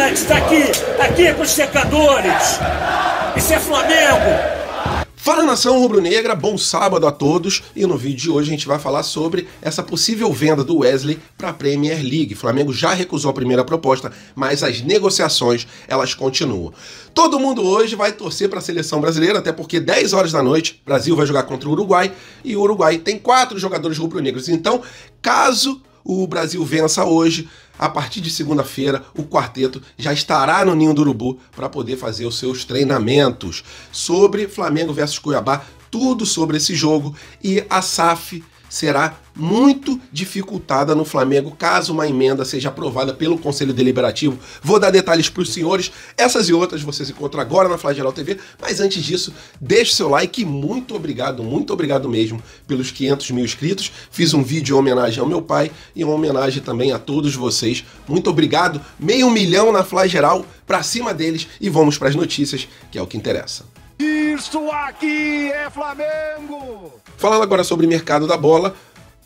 Fernandes, tá aqui, tá aqui com os secadores. Isso é Flamengo. Fala nação rubro-negra, bom sábado a todos e no vídeo de hoje a gente vai falar sobre essa possível venda do Wesley para a Premier League. O Flamengo já recusou a primeira proposta, mas as negociações elas continuam. Todo mundo hoje vai torcer para a seleção brasileira, até porque 10 horas da noite o Brasil vai jogar contra o Uruguai e o Uruguai tem quatro jogadores rubro-negros. Então, caso o Brasil vença hoje, a partir de segunda-feira, o quarteto já estará no Ninho do Urubu para poder fazer os seus treinamentos sobre Flamengo versus Cuiabá, tudo sobre esse jogo e a SAF será muito dificultada no Flamengo caso uma emenda seja aprovada pelo Conselho Deliberativo. Vou dar detalhes para os senhores. Essas e outras vocês encontram agora na Flageral TV. Mas antes disso, deixe seu like. Muito obrigado, muito obrigado mesmo pelos 500 mil inscritos. Fiz um vídeo em homenagem ao meu pai e uma homenagem também a todos vocês. Muito obrigado. Meio milhão na Flageral para cima deles e vamos para as notícias, que é o que interessa. Isso aqui é Flamengo! Falando agora sobre mercado da bola,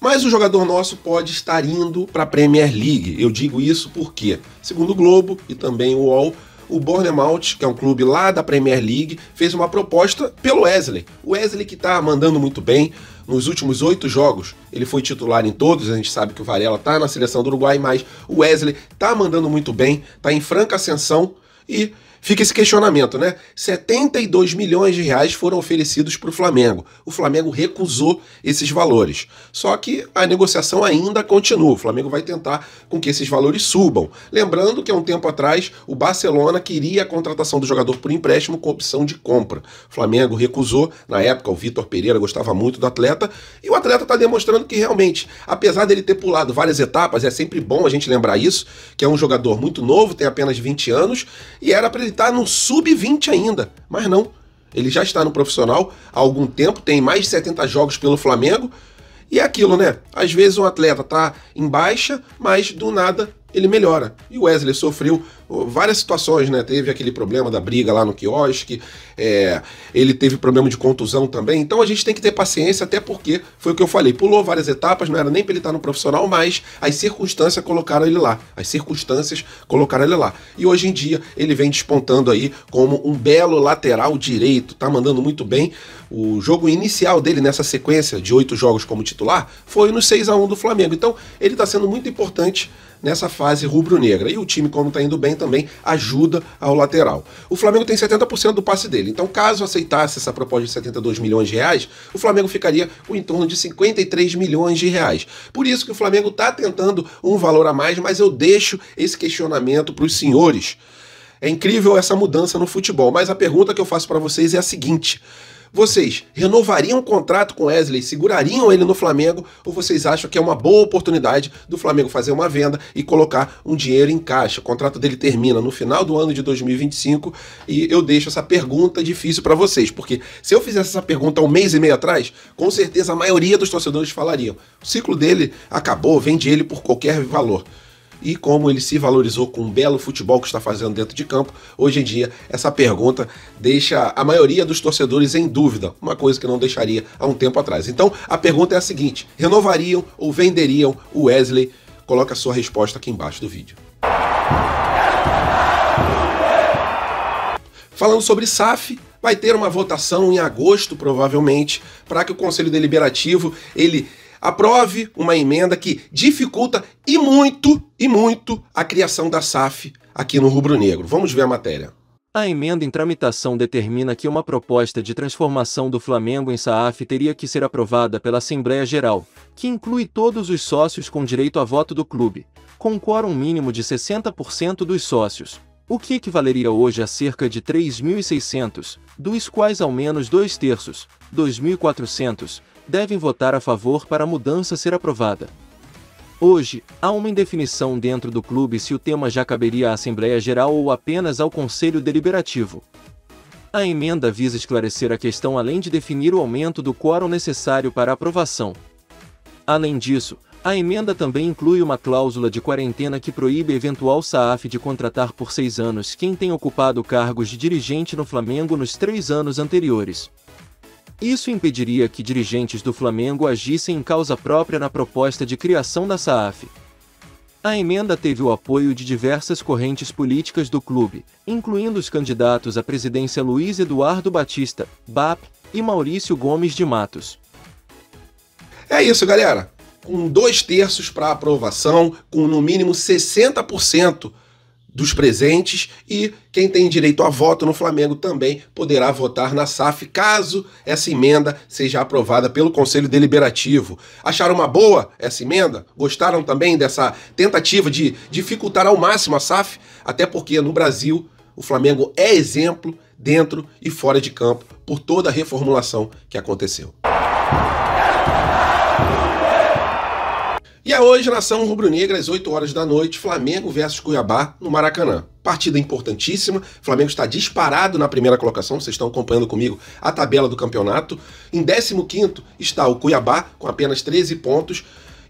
mas o jogador nosso pode estar indo para a Premier League. Eu digo isso porque, segundo o Globo e também o UOL, o Bournemouth, que é um clube lá da Premier League, fez uma proposta pelo Wesley. O Wesley que está mandando muito bem nos últimos oito jogos. Ele foi titular em todos, a gente sabe que o Varela está na seleção do Uruguai, mas o Wesley está mandando muito bem, está em franca ascensão e fica esse questionamento, né? 72 milhões de reais foram oferecidos para o Flamengo. O Flamengo recusou esses valores. Só que a negociação ainda continua. O Flamengo vai tentar com que esses valores subam. Lembrando que há um tempo atrás o Barcelona queria a contratação do jogador por empréstimo com opção de compra. O Flamengo recusou. Na época, o Vitor Pereira gostava muito do atleta e o atleta está demonstrando que realmente, apesar dele ter pulado várias etapas, é sempre bom a gente lembrar isso, que é um jogador muito novo, tem apenas 20 anos e era para ele estar tá no sub-20 ainda, mas não. Ele já está no profissional há algum tempo, tem mais de 70 jogos pelo Flamengo. E é aquilo, né? Às vezes um atleta tá em baixa, mas do nada ele melhora. E o Wesley sofreu várias situações, né? Teve aquele problema da briga lá no quiosque, é, ele teve problema de contusão também. Então a gente tem que ter paciência, até porque foi o que eu falei, pulou várias etapas, não era nem para ele estar no profissional, mas as circunstâncias colocaram ele lá. As circunstâncias colocaram ele lá. E hoje em dia ele vem despontando aí como um belo lateral direito, tá mandando muito bem. O jogo inicial dele nessa sequência de oito jogos como titular foi no 6 a 1 do Flamengo. Então ele está sendo muito importante nessa fase rubro-negra. E o time, como está indo bem, também ajuda ao lateral. O Flamengo tem 70% do passe dele, então caso aceitasse essa proposta de 72 milhões de reais, o Flamengo ficaria com em torno de 53 milhões de reais. Por isso que o Flamengo está tentando um valor a mais, mas eu deixo esse questionamento para os senhores. É incrível essa mudança no futebol, mas a pergunta que eu faço para vocês é a seguinte: vocês renovariam o contrato com Wesley, segurariam ele no Flamengo ou vocês acham que é uma boa oportunidade do Flamengo fazer uma venda e colocar um dinheiro em caixa? O contrato dele termina no final do ano de 2025 e eu deixo essa pergunta difícil para vocês, porque se eu fizesse essa pergunta um mês e meio atrás, com certeza a maioria dos torcedores falariam: o ciclo dele acabou, vende ele por qualquer valor e como ele se valorizou com o belo futebol que está fazendo dentro de campo. Hoje em dia, essa pergunta deixa a maioria dos torcedores em dúvida, uma coisa que não deixaria há um tempo atrás. Então, a pergunta é a seguinte: renovariam ou venderiam o Wesley? Coloca a sua resposta aqui embaixo do vídeo. Falando sobre SAF, vai ter uma votação em agosto, provavelmente, para que o Conselho Deliberativo ele aprove uma emenda que dificulta e muito, e muito, a criação da SAF aqui no Rubro Negro. Vamos ver a matéria. A emenda em tramitação determina que uma proposta de transformação do Flamengo em SAF teria que ser aprovada pela Assembleia Geral, que inclui todos os sócios com direito a voto do clube, com quórum mínimo de 60% dos sócios, o que equivaleria hoje a cerca de 3.600, dos quais ao menos dois terços, 2.400, devem votar a favor para a mudança ser aprovada. Hoje, há uma indefinição dentro do clube se o tema já caberia à Assembleia Geral ou apenas ao Conselho Deliberativo. A emenda visa esclarecer a questão além de definir o aumento do quórum necessário para a aprovação. Além disso, a emenda também inclui uma cláusula de quarentena que proíbe eventual SAF de contratar por seis anos quem tem ocupado cargos de dirigente no Flamengo nos três anos anteriores. Isso impediria que dirigentes do Flamengo agissem em causa própria na proposta de criação da SAF. A emenda teve o apoio de diversas correntes políticas do clube, incluindo os candidatos à presidência Luiz Eduardo Batista, BAP, e Maurício Gomes de Matos. É isso, galera! Com dois terços para aprovação, com no mínimo 60% dos presentes e quem tem direito a voto no Flamengo também poderá votar na SAF caso essa emenda seja aprovada pelo Conselho Deliberativo. Acharam uma boa essa emenda? Gostaram também dessa tentativa de dificultar ao máximo a SAF? Até porque no Brasil o Flamengo é exemplo dentro e fora de campo por toda a reformulação que aconteceu. E é hoje, nação rubro-negra, às 8 horas da noite, Flamengo versus Cuiabá, no Maracanã. Partida importantíssima, Flamengo está disparado na primeira colocação, vocês estão acompanhando comigo a tabela do campeonato. Em 15 quinto está o Cuiabá, com apenas 13 pontos,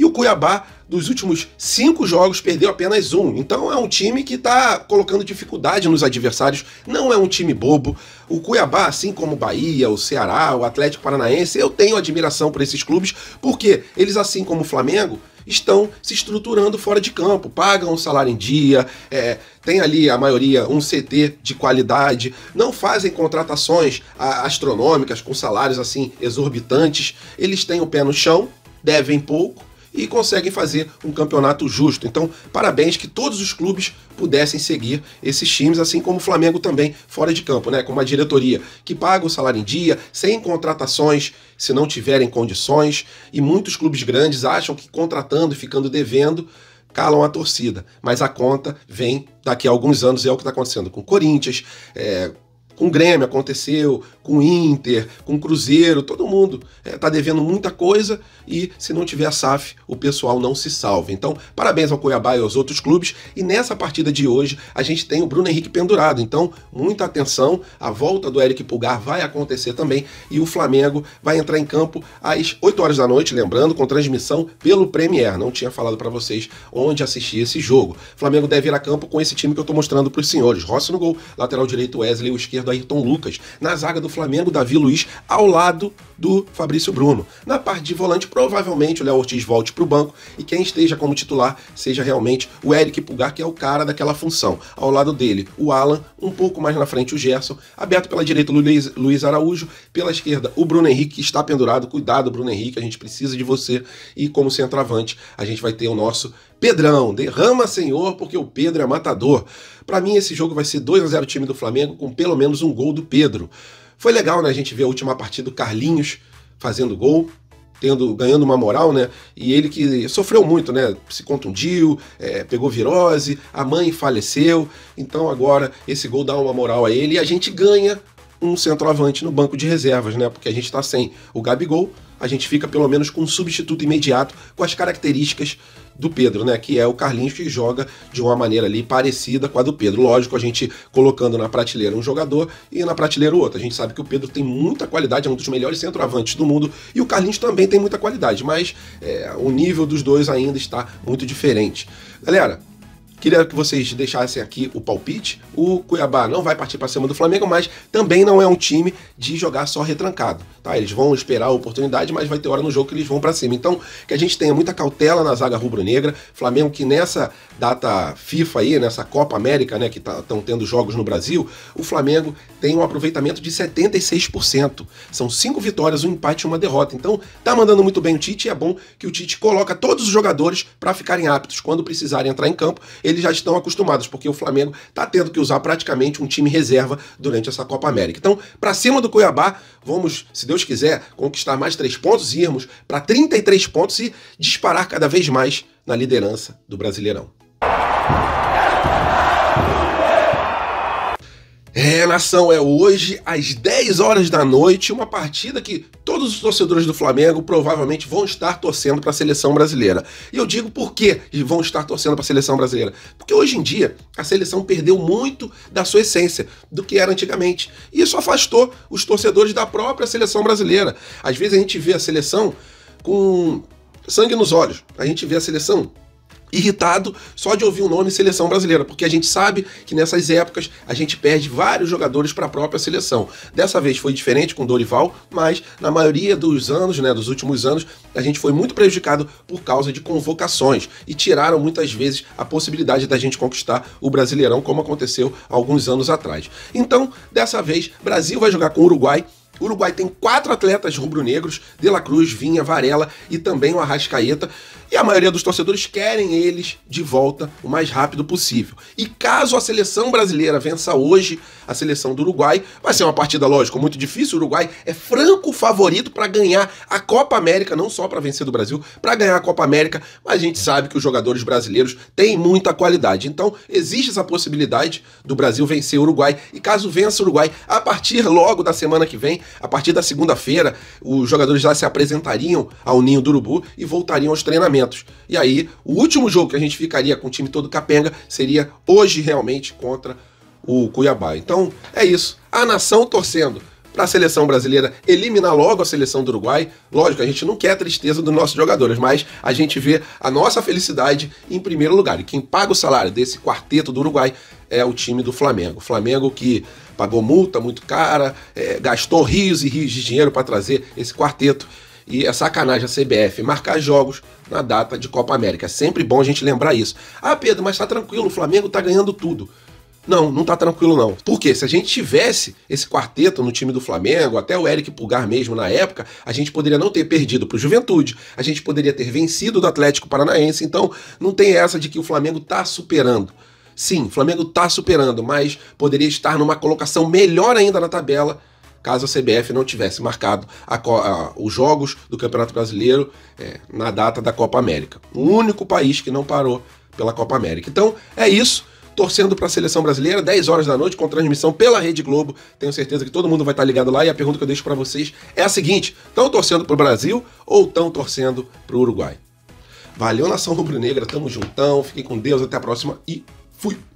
e o Cuiabá, dos últimos cinco jogos, perdeu apenas um. Então é um time que está colocando dificuldade nos adversários, não é um time bobo. O Cuiabá, assim como o Bahia, o Ceará, o Atlético Paranaense, eu tenho admiração por esses clubes, porque eles, assim como o Flamengo, estão se estruturando fora de campo, pagam o salário em dia, é, tem ali a maioria um CT de qualidade, não fazem contratações astronômicas com salários assim exorbitantes, eles têm o pé no chão, devem pouco, e conseguem fazer um campeonato justo. Então, parabéns que todos os clubes pudessem seguir esses times, assim como o Flamengo também, fora de campo, né? Com uma diretoria que paga o salário em dia, sem contratações, se não tiverem condições, e muitos clubes grandes acham que contratando e ficando devendo calam a torcida, mas a conta vem daqui a alguns anos, é o que está acontecendo com o Corinthians, é, com o Grêmio aconteceu, com o Inter, com o Cruzeiro, todo mundo está é, tá devendo muita coisa e se não tiver SAF, o pessoal não se salva. Então, parabéns ao Cuiabá e aos outros clubes. E nessa partida de hoje, a gente tem o Bruno Henrique pendurado. Então, muita atenção. A volta do Eric Pulgar vai acontecer também e o Flamengo vai entrar em campo às 8 horas da noite, lembrando, com transmissão pelo Premier. Não tinha falado para vocês onde assistir esse jogo. O Flamengo deve ir a campo com esse time que eu estou mostrando para os senhores. Rossi no gol, lateral direito Wesley, o esquerdo Ayrton Lucas. Na zaga do Flamengo, Davi Luiz, ao lado do Fabrício Bruno. Na parte de volante, provavelmente o Léo Ortiz volte para o banco e quem esteja como titular seja realmente o Eric Pulgar, que é o cara daquela função. Ao lado dele, o Alan, um pouco mais na frente o Gerson, aberto pela direita o Luiz, Araújo, pela esquerda o Bruno Henrique, que está pendurado. Cuidado, Bruno Henrique, a gente precisa de você. E como centroavante, a gente vai ter o nosso Pedrão, derrama senhor, porque o Pedro é matador. Para mim, esse jogo vai ser 2 a 0 time do Flamengo, com pelo menos um gol do Pedro. Foi legal, né? A gente ver a última partida do Carlinhos fazendo gol, tendo, ganhando uma moral, né? E ele que sofreu muito, né? Se contundiu, é, pegou virose, a mãe faleceu. Então agora esse gol dá uma moral a ele e a gente ganha um centroavante no banco de reservas, né? Porque a gente está sem o Gabigol, a gente fica pelo menos com um substituto imediato com as características do Pedro, né? Que é o Carlinhos que joga de uma maneira ali parecida com a do Pedro. Lógico, a gente colocando na prateleira um jogador e na prateleira outro. A gente sabe que o Pedro tem muita qualidade, é um dos melhores centroavantes do mundo e o Carlinhos também tem muita qualidade, mas é, o nível dos dois ainda está muito diferente. Galera, Queria que vocês deixassem aqui o palpite. O Cuiabá não vai partir para cima do Flamengo, mas também não é um time de jogar só retrancado. Tá? Eles vão esperar a oportunidade, mas vai ter hora no jogo que eles vão para cima. Então, que a gente tenha muita cautela na zaga rubro-negra. Flamengo que nessa data FIFA aí, nessa Copa América, né, que estão tá, tendo jogos no Brasil, o Flamengo tem um aproveitamento de 76%. São cinco vitórias, um empate e uma derrota. Então, tá mandando muito bem o Tite e é bom que o Tite coloca todos os jogadores para ficarem aptos quando precisarem entrar em campo eles já estão acostumados, porque o Flamengo está tendo que usar praticamente um time reserva durante essa Copa América. Então, para cima do Cuiabá, vamos, se Deus quiser, conquistar mais três pontos e irmos para 33 pontos e disparar cada vez mais na liderança do Brasileirão. É, nação, é hoje às 10 horas da noite, uma partida que todos os torcedores do Flamengo provavelmente vão estar torcendo para a seleção brasileira. E eu digo por que vão estar torcendo para a seleção brasileira? Porque hoje em dia a seleção perdeu muito da sua essência, do que era antigamente. E isso afastou os torcedores da própria seleção brasileira. Às vezes a gente vê a seleção com sangue nos olhos, a gente vê a seleção irritado só de ouvir o nome seleção brasileira, porque a gente sabe que nessas épocas a gente perde vários jogadores para a própria seleção. Dessa vez foi diferente com Dorival, mas na maioria dos anos, né, dos últimos anos, a gente foi muito prejudicado por causa de convocações e tiraram muitas vezes a possibilidade da gente conquistar o Brasileirão, como aconteceu alguns anos atrás. Então, dessa vez, Brasil vai jogar com o Uruguai o Uruguai tem quatro atletas rubro-negros: De La Cruz, Vinha, Varela e também o Arrascaeta. E a maioria dos torcedores querem eles de volta o mais rápido possível. E caso a seleção brasileira vença hoje a seleção do Uruguai, vai ser uma partida, lógico, muito difícil. O Uruguai é franco favorito para ganhar a Copa América, não só para vencer do Brasil, para ganhar a Copa América, mas a gente sabe que os jogadores brasileiros têm muita qualidade. Então, existe essa possibilidade do Brasil vencer o Uruguai. E caso vença o Uruguai, a partir logo da semana que vem, a partir da segunda-feira, os jogadores lá se apresentariam ao Ninho do Urubu e voltariam aos treinamentos momentos. E aí, o último jogo que a gente ficaria com o time todo capenga seria hoje realmente contra o Cuiabá. Então, é isso. A nação torcendo para a seleção brasileira eliminar logo a seleção do Uruguai. Lógico, a gente não quer a tristeza dos nossos jogadores, mas a gente vê a nossa felicidade em primeiro lugar. E quem paga o salário desse quarteto do Uruguai é o time do Flamengo. O Flamengo que pagou multa muito cara, é, gastou rios e rios de dinheiro para trazer esse quarteto e a é sacanagem a CBF marcar jogos na data de Copa América. É sempre bom a gente lembrar isso. Ah, Pedro, mas tá tranquilo, o Flamengo tá ganhando tudo. Não, não tá tranquilo não. Porque se a gente tivesse esse quarteto no time do Flamengo, até o Eric Pulgar mesmo na época, a gente poderia não ter perdido pro Juventude, a gente poderia ter vencido do Atlético Paranaense, então não tem essa de que o Flamengo tá superando. Sim, o Flamengo tá superando, mas poderia estar numa colocação melhor ainda na tabela caso a CBF não tivesse marcado a, a, os jogos do Campeonato Brasileiro é, na data da Copa América. O único país que não parou pela Copa América. Então é isso. Torcendo para a seleção brasileira, 10 horas da noite, com transmissão pela Rede Globo. Tenho certeza que todo mundo vai estar ligado lá. E a pergunta que eu deixo para vocês é a seguinte: estão torcendo para o Brasil ou estão torcendo para o Uruguai? Valeu, nação rubro-negra. Tamo juntão. Fiquem com Deus. Até a próxima e fui!